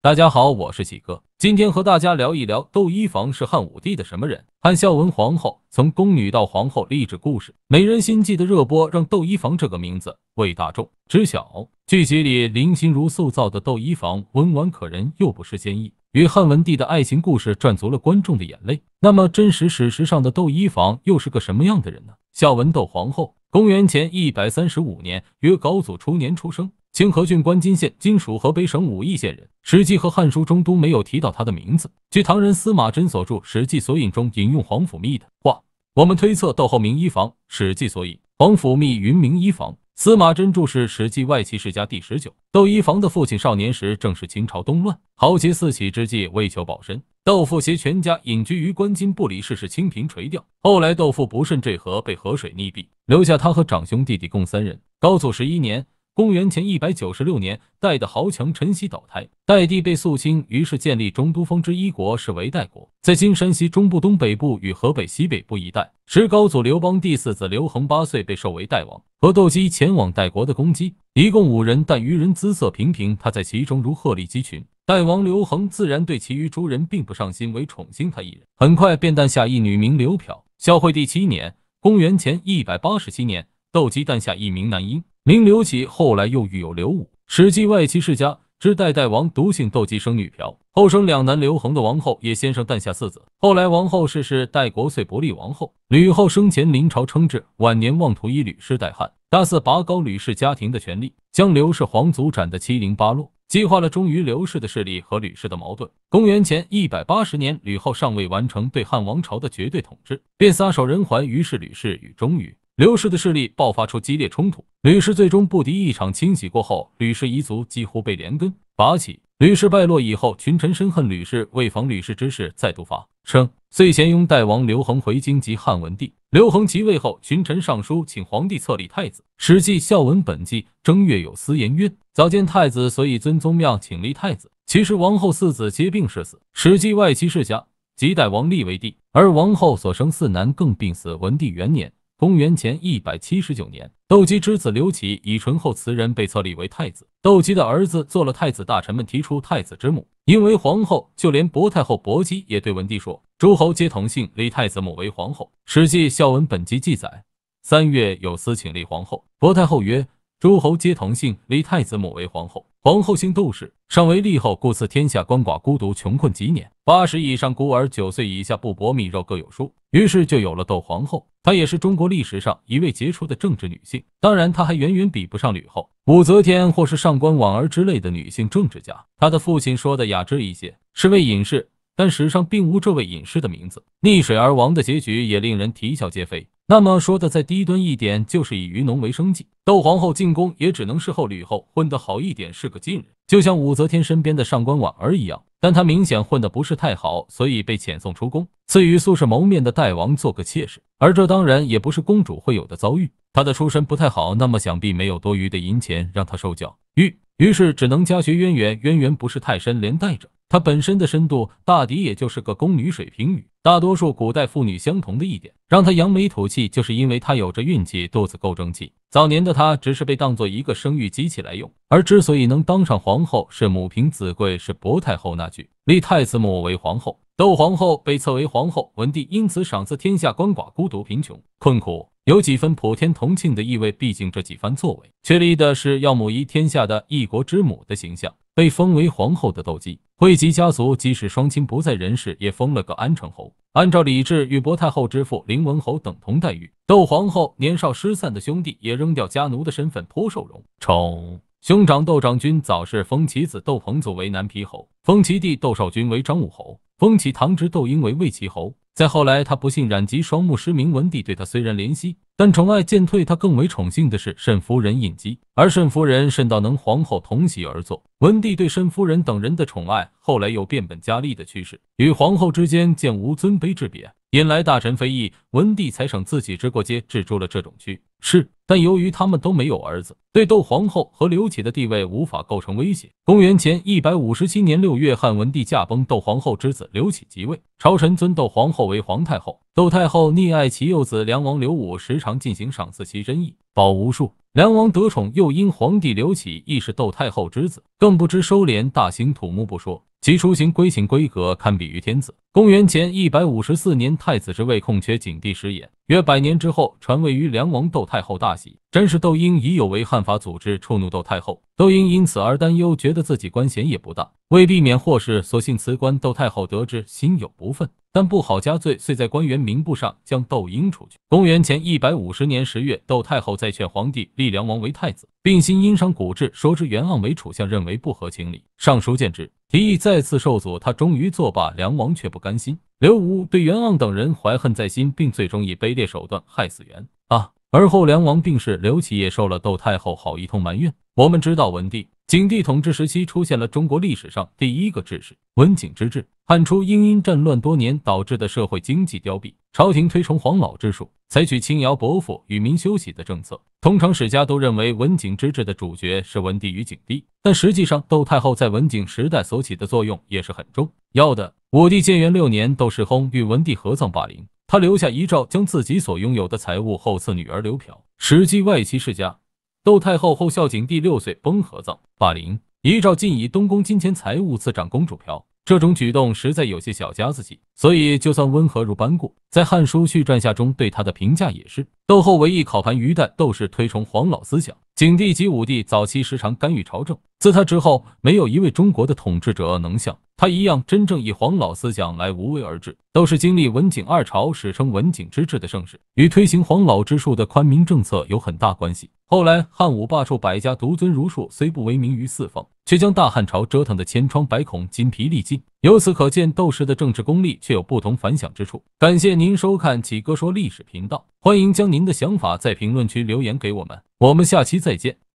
大家好，我是喜哥，今天和大家聊一聊窦漪房是汉武帝的什么人？汉孝文皇后，从宫女到皇后励志故事，《美人心计》的热播让窦漪房这个名字为大众知晓。剧集里林心如塑造的窦漪房，温婉可人又不失坚毅，与汉文帝的爱情故事赚足了观众的眼泪。那么，真实史实上的窦漪房又是个什么样的人呢？孝文窦皇后，公元前一百三十五年，约高祖初年出生。清河郡关津县，今属河北省武邑县人。《史记》和《汉书》中都没有提到他的名字。据唐人司马真所著《史记索引》中引用黄甫谧的话，我们推测窦后名一房。《史记索引》黄甫谧云：“名一房。”司马真注释《史记外戚世家》第十九。窦一房的父亲少年时，正是秦朝东乱、豪杰四起之际，为求保身，窦父携全家隐居于观津，不离世事，清贫垂钓。后来窦父不慎坠河，被河水溺毙，留下他和长兄、弟弟共三人。高祖十一年。公元前一百九十六年，代的豪强陈豨倒台，代帝被肃清，于是建立中都封之一国，是为代国，在今山西中部东北部与河北西北部一带。时高祖刘邦第四子刘恒八岁被授为代王，和窦姬前往代国的公鸡。一共五人，但余人姿色平平，他在其中如鹤立鸡群。代王刘恒自然对其余诸人并不上心，唯宠幸他一人，很快便诞下一女名刘嫖。孝惠帝七年（公元前一百八十七年），窦姬诞下一名男婴。名刘启，后来又育有刘武。《史记》外戚世家之代代王独姓窦姬生女嫖，后生两男刘恒的王后也先生诞下四子。后来王后逝世，代国遂不利王后。吕后生前临朝称制，晚年妄图以吕氏代汉，大肆拔高吕氏家庭的权力，将刘氏皇族斩得七零八落，激化了忠于刘氏的势力和吕氏的矛盾。公元前一百八十年，吕后尚未完成对汉王朝的绝对统治，便撒手人寰。于是吕氏与忠于。刘氏的势力爆发出激烈冲突，吕氏最终不敌。一场清洗过后，吕氏一族几乎被连根拔起。吕氏败落以后，群臣深恨吕氏，为防吕氏之事再度发，生，遂贤拥代王刘恒回京及汉文帝。刘恒即位后，群臣上书请皇帝册立太子。《史记孝文本纪》正月有私言曰：“早见太子，所以尊宗庙，请立太子。”其实王后四子皆病逝死，《史记外戚世家》即代王立为帝，而王后所生四男更病死。文帝元年。公元前一百七十九年，窦姬之子刘启以醇厚慈仁被册立为太子。窦姬的儿子做了太子，大臣们提出太子之母因为皇后，就连薄太后薄姬也对文帝说：“诸侯皆同姓，立太子母为皇后。”《史记孝文本纪》记载：“三月，有司请立皇后。薄太后曰：诸侯皆同姓，立太子母为皇后。”皇后姓窦氏，上为丽后，故赐天下鳏寡孤独穷困几年八十以上孤儿九岁以下不帛米肉各有数。于是就有了窦皇后。她也是中国历史上一位杰出的政治女性，当然她还远远比不上吕后、武则天或是上官婉儿之类的女性政治家。她的父亲说的雅致一些，是位隐士，但史上并无这位隐士的名字。溺水而亡的结局也令人啼笑皆非。那么说的再低端一点，就是以渔农为生计。窦皇后进宫也只能侍候吕后，混得好一点是个近人，就像武则天身边的上官婉儿一样。但她明显混得不是太好，所以被遣送出宫，赐予素世谋面的代王做个妾室。而这当然也不是公主会有的遭遇。她的出身不太好，那么想必没有多余的银钱让她受教育，于是只能家学渊源，渊源不是太深，连带着。她本身的深度大抵也就是个宫女水平女，大多数古代妇女相同的一点，让她扬眉吐气，就是因为她有着运气，肚子够争气。早年的她只是被当做一个生育机器来用，而之所以能当上皇后，是母凭子贵，是薄太后那句立太子母为皇后。窦皇后被册为皇后，文帝因此赏赐天下鳏寡孤独贫穷困苦，有几分普天同庆的意味。毕竟这几番作为确立的是要母仪天下的一国之母的形象，被封为皇后的斗鸡。惠吉家族即使双亲不在人世，也封了个安城侯，按照李治与薄太后之父林文侯等同待遇。窦皇后年少失散的兄弟也扔掉家奴的身份，颇受宠。兄长窦长君早逝，封其子窦彭祖为南皮侯，封其弟窦少君为张武侯，封其堂侄窦婴为魏齐侯。再后来，他不幸染疾，双目失明。文帝对他虽然怜惜，但宠爱渐退。他更为宠幸的是慎夫人隐疾，而慎夫人甚到能皇后同席而坐。文帝对慎夫人等人的宠爱，后来又变本加厉的趋势，与皇后之间渐无尊卑之别。引来大臣非议，文帝才省自己之过，街制住了这种趋势。但由于他们都没有儿子，对窦皇后和刘启的地位无法构成威胁。公元前一百五十七年六月，汉文帝驾崩，窦皇后之子刘启即位，朝臣尊窦皇后为皇太后。窦太后溺爱其幼子梁王刘武，时常进行赏赐，其珍意，宝无数。梁王得宠，又因皇帝刘启亦是窦太后之子，更不知收敛，大兴土木不说。其出行规行规格堪比于天子。公元前一百五十四年，太子之位空缺，景帝失言。约百年之后，传位于梁王窦太后，大喜。真是窦婴已有违汉法组织，触怒窦太后。窦婴因此而担忧，觉得自己官衔也不大，为避免祸事，索性辞官。窦太后得知，心有不忿。但不好加罪，遂在官员名簿上将窦婴除去。公元前一百五十年十月，窦太后再劝皇帝立梁王为太子，并因殷伤骨质，说之袁盎为楚相，认为不合情理。尚书见之，提议再次受阻，他终于作罢。梁王却不甘心，刘武对袁盎等人怀恨在心，并最终以卑劣手段害死袁啊。而后，梁王病逝，刘启也受了窦太后好一通埋怨。我们知道，文帝、景帝统治时期出现了中国历史上第一个治世——文景之治。汉初因因战乱多年导致的社会经济凋敝，朝廷推崇黄老之术，采取轻徭薄赋、与民休息的政策。通常史家都认为文景之治的主角是文帝与景帝，但实际上，窦太后在文景时代所起的作用也是很重要的。武帝建元六年，窦世薨，与文帝合葬霸陵。他留下遗诏，将自己所拥有的财物后赐女儿刘嫖，实际外戚世家窦太后后孝景帝六岁崩合葬霸陵，遗诏尽以东宫金钱财物赐长公主嫖，这种举动实在有些小家子气，所以就算温和如班固，在《汉书续传下》中对他的评价也是窦后唯一考盘于带，窦氏推崇黄老思想。景帝及武帝早期时常干预朝政，自他之后，没有一位中国的统治者能像他一样真正以黄老思想来无为而治。都是经历文景二朝，史称文景之治的盛世，与推行黄老之术的宽民政策有很大关系。后来汉武罢黜百家，独尊儒术，虽不为名于四方，却将大汉朝折腾得千疮百孔，筋疲力尽。由此可见，斗士的政治功力却有不同凡响之处。感谢您收看启哥说历史频道，欢迎将您的想法在评论区留言给我们，我们下期再见。